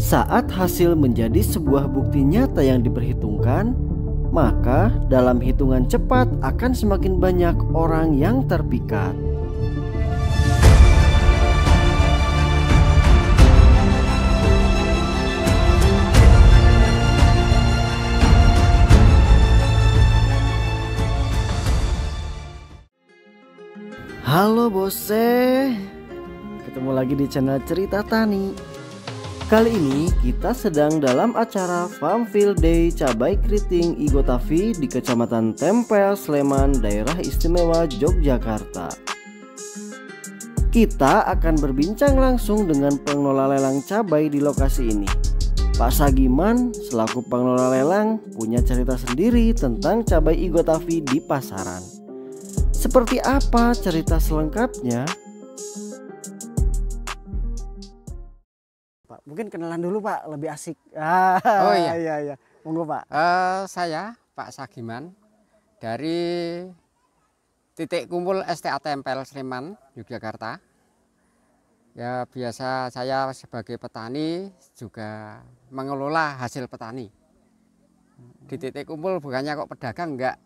Saat hasil menjadi sebuah bukti nyata yang diperhitungkan, maka dalam hitungan cepat akan semakin banyak orang yang terpikat. Halo Bose, ketemu lagi di channel Cerita Tani. Kali ini kita sedang dalam acara Farm Field Day Cabai Keriting Igotavi di Kecamatan Tempel, Sleman, Daerah Istimewa Yogyakarta. Kita akan berbincang langsung dengan pengelola lelang cabai di lokasi ini. Pak Sagiman selaku pengelola lelang punya cerita sendiri tentang cabai Igotavi di pasaran. Seperti apa cerita selengkapnya? Mungkin kenalan dulu Pak, lebih asik. Ah, oh iya. Iya iya. Monggo Pak. Uh, saya Pak Sagiman dari titik kumpul STA Tempel Sleman, Yogyakarta. Ya biasa saya sebagai petani juga mengelola hasil petani. Di titik kumpul bukannya kok pedagang enggak,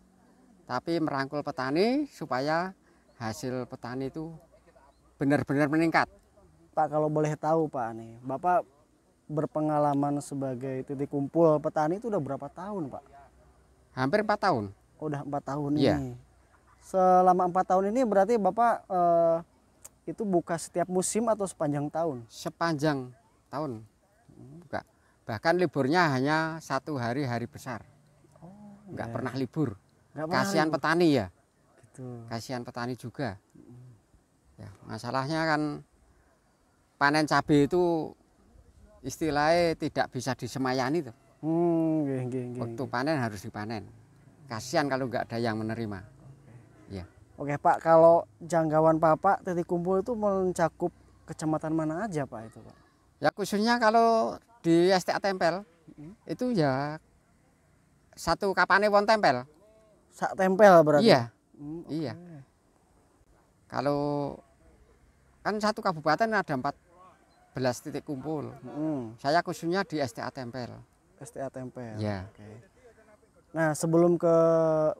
tapi merangkul petani supaya hasil petani itu benar-benar meningkat. Pak kalau boleh tahu Pak nih, Bapak berpengalaman sebagai titik kumpul petani itu udah berapa tahun pak? Hampir empat tahun. Oh, udah empat tahun yeah. ini. Iya. Selama empat tahun ini berarti bapak eh, itu buka setiap musim atau sepanjang tahun? Sepanjang tahun buka. Bahkan liburnya hanya satu hari hari besar. Oh, nggak ya. pernah libur. pernah. Kasihan petani ya. Gitu. Kasihan petani juga. Ya, masalahnya kan panen cabai itu istilahnya tidak bisa disemayani tuh. Hmm, Waktu panen harus dipanen. Kasihan kalau nggak ada yang menerima. Oke. Ya. Oke Pak, kalau jangkauan Bapak titik kumpul itu mencakup kecamatan mana aja Pak itu Pak? Ya khususnya kalau di STA Tempel hmm. itu ya satu kapane won tempel. Sak tempel berarti? Iya. Hmm, okay. Iya. Kalau kan satu kabupaten ada empat belas titik kumpul. Hmm. Saya khususnya di STA Tempel. STA Tempel. Ya. Okay. Nah sebelum ke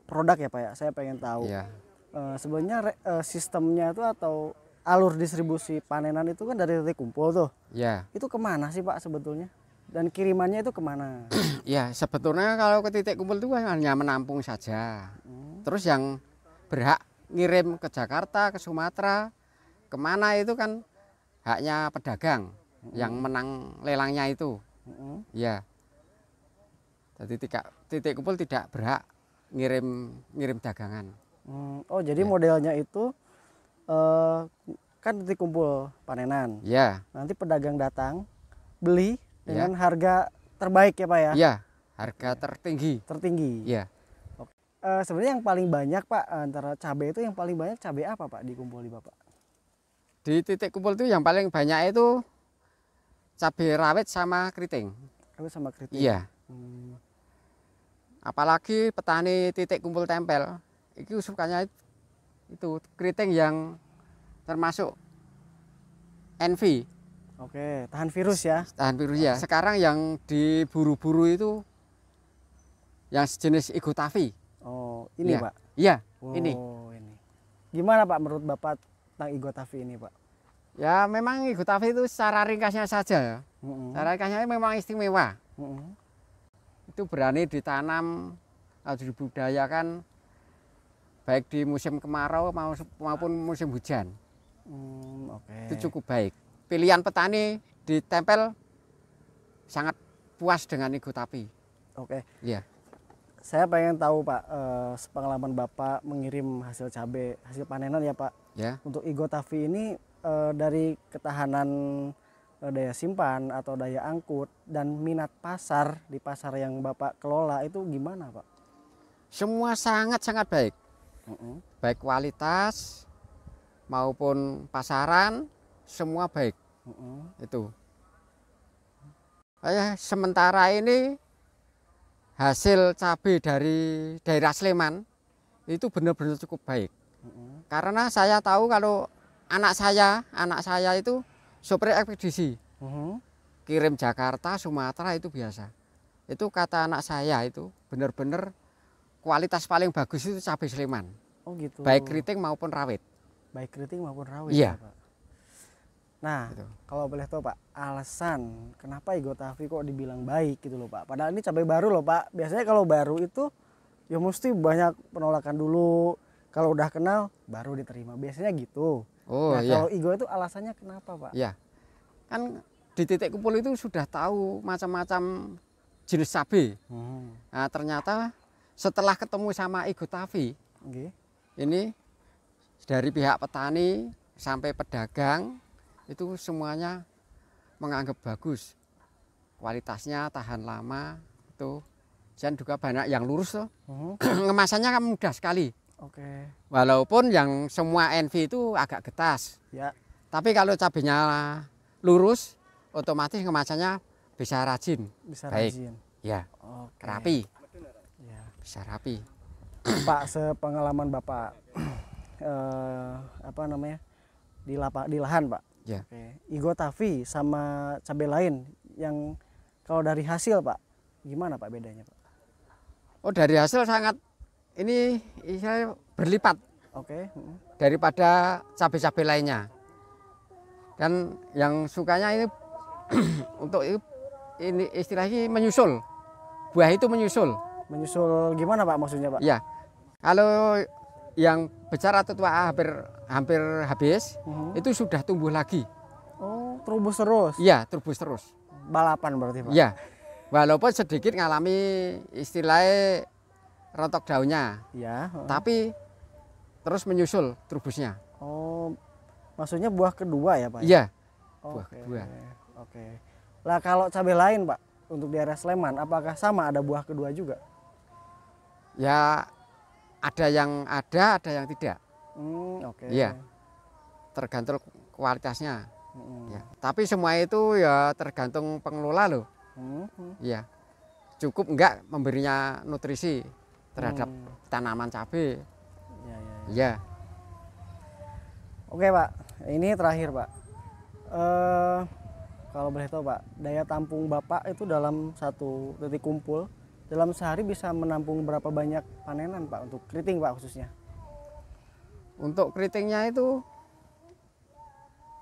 produk ya Pak ya, saya pengen tahu. Ya. Uh, sebenarnya uh, sistemnya itu atau alur distribusi panenan itu kan dari titik kumpul tuh. Ya. Itu kemana sih Pak sebetulnya? Dan kirimannya itu kemana? ya sebetulnya kalau ke titik kumpul itu hanya menampung saja. Hmm. Terus yang berhak ngirim ke Jakarta, ke Sumatera, kemana itu kan haknya pedagang hmm. yang menang lelangnya itu. Hmm. Ya. Jadi tidak titik kumpul tidak berhak ngirim ngirim dagangan. Mm. Oh, jadi ya. modelnya itu eh, kan titik kumpul panenan. Ya. Nanti pedagang datang beli iya. dengan ya. harga terbaik ya, Pak ya? Iya, harga tertinggi. Tertinggi. Iya. Uh, sebenarnya yang paling banyak, Pak, antara cabai itu yang paling banyak cabai apa, Pak, dikumpul di Bapak? di titik kumpul itu yang paling banyak itu cabai rawit sama keriting. Rawit oh, sama keriting. Iya. Hmm. Apalagi petani titik kumpul tempel, itu sukanya itu, itu keriting yang termasuk NV. Oke, tahan virus ya. Tahan virus ya. Sekarang yang diburu-buru itu yang sejenis igotavi. Oh, ini, ya. Pak? Iya, oh, ini. ini. Gimana, Pak, menurut Bapak tentang Igotavi ini Pak? Ya memang Igotavi itu secara ringkasnya saja ya. Mm -hmm. ringkasnya memang istimewa. Mm -hmm. Itu berani ditanam atau eh, dibudayakan baik di musim kemarau maupun musim hujan. Mm, okay. Itu cukup baik. Pilihan petani ditempel sangat puas dengan Igotavi. Oke. Okay. Iya. saya pengen tahu Pak, eh, pengalaman Bapak mengirim hasil cabai, hasil panenan ya Pak Ya. Untuk Igotavi ini e, dari ketahanan e, daya simpan atau daya angkut dan minat pasar di pasar yang Bapak kelola itu gimana, Pak? Semua sangat-sangat baik. Mm -hmm. Baik kualitas maupun pasaran semua baik. Mm -hmm. Itu. Eh, sementara ini hasil cabai dari daerah Sleman itu benar-benar cukup baik. Mm -hmm. Karena saya tahu kalau anak saya, anak saya itu sopir ekspedisi. Uh mhm. -huh. Kirim Jakarta, Sumatera itu biasa. Itu kata anak saya itu benar-benar kualitas paling bagus itu cabai Sleman. Oh gitu. Baik keriting maupun rawit. Baik keriting maupun rawit. Iya. Ya, Pak. Nah, gitu. kalau boleh tahu Pak, alasan kenapa Igo Tafi kok dibilang baik gitu loh Pak. Padahal ini cabai baru loh Pak. Biasanya kalau baru itu ya mesti banyak penolakan dulu, kalau udah kenal baru diterima biasanya gitu oh nah, iya. kalau ego itu alasannya kenapa pak ya kan di titik kumpul itu sudah tahu macam-macam jenis sapi hmm. nah, ternyata setelah ketemu sama ego tavi okay. ini dari pihak petani sampai pedagang itu semuanya menganggap bagus kualitasnya tahan lama itu dan juga banyak yang lurus loh. Uh -huh. Ngemasannya kan mudah sekali. Oke. Walaupun yang semua NV itu agak getas. Ya. Tapi kalau cabenya lurus, otomatis kemasannya bisa rajin. Bisa Baik. rajin. Ya. Okay. Rapi. Ya. Bisa rapi. Pak, sepengalaman Bapak eh, apa namanya? di lapak di lahan, Pak. Ya. Oke. Igo tavi sama cabai lain yang kalau dari hasil, Pak, gimana Pak bedanya, Pak? Oh, dari hasil sangat ini saya berlipat oke daripada cabai-cabai lainnya dan yang sukanya ini untuk ini istilahnya menyusul buah itu menyusul menyusul gimana pak maksudnya pak ya kalau yang besar atau tua hampir hampir habis mhm. itu sudah tumbuh lagi oh terubus terus Ya, terubus terus balapan berarti pak ya walaupun sedikit ngalami istilahnya rontok daunnya. Ya. Uh. Tapi terus menyusul trubusnya. Oh, maksudnya buah kedua ya pak? Iya. Oh, buah okay. kedua. Oke. Okay. Lah kalau cabai lain pak untuk di area Sleman, apakah sama ada buah kedua juga? Ya ada yang ada, ada yang tidak. Hmm, Oke. Okay. Iya. Tergantung kualitasnya. Hmm. Ya. Tapi semua itu ya tergantung pengelola loh. Hmm. hmm. Iya. Cukup enggak memberinya nutrisi terhadap hmm. tanaman cabai. Ya, ya, ya. ya. Oke Pak, ini terakhir Pak. Uh, kalau boleh tahu Pak, daya tampung Bapak itu dalam satu titik kumpul dalam sehari bisa menampung berapa banyak panenan Pak untuk keriting Pak khususnya? Untuk keritingnya itu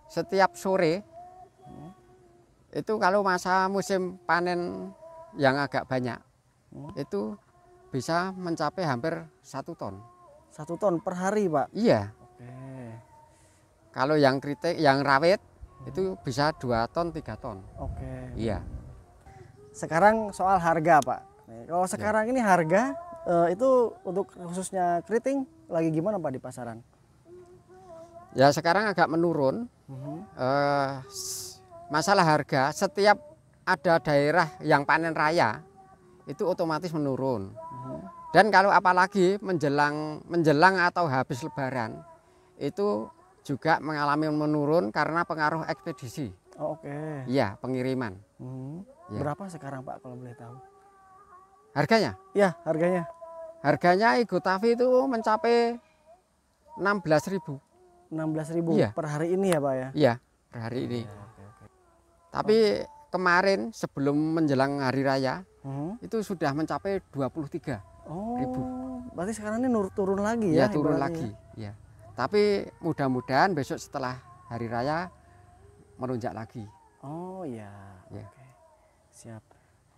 setiap sore hmm. itu kalau masa musim panen yang agak banyak hmm. itu bisa mencapai hampir satu ton. Satu ton per hari, Pak? Iya. Oke. Kalau yang kritik, yang rawit hmm. itu bisa dua ton, tiga ton. Oke. Iya. Sekarang soal harga, Pak. Kalau sekarang ya. ini harga eh, itu untuk khususnya keriting lagi gimana, Pak, di pasaran? Ya sekarang agak menurun. Hmm. Uh, masalah harga setiap ada daerah yang panen raya itu otomatis menurun. Dan kalau apalagi menjelang menjelang atau habis lebaran itu juga mengalami menurun karena pengaruh ekspedisi. Oh, Oke. Okay. Iya, pengiriman. Hmm. Ya. Berapa sekarang Pak kalau boleh tahu? Harganya? Iya, harganya. Harganya Igotavi itu mencapai ribu. 16.000. 16.000 iya. per hari ini ya, Pak ya? Iya, per hari ini. Ya, okay, okay. Tapi oh. kemarin sebelum menjelang hari raya hmm. itu sudah mencapai 23 oh, ribu. Berarti sekarang ini nur turun lagi ya? Ya turun lagi. Ya. Iya. Tapi mudah-mudahan besok setelah hari raya melonjak lagi. Oh ya. ya. Oke. Siap.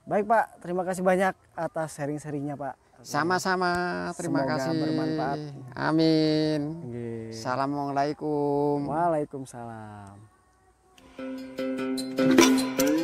Baik Pak, terima kasih banyak atas sharing-sharingnya Pak. Sama-sama, terima Semoga kasih. bermanfaat. Amin. Oke. Assalamualaikum. Waalaikumsalam.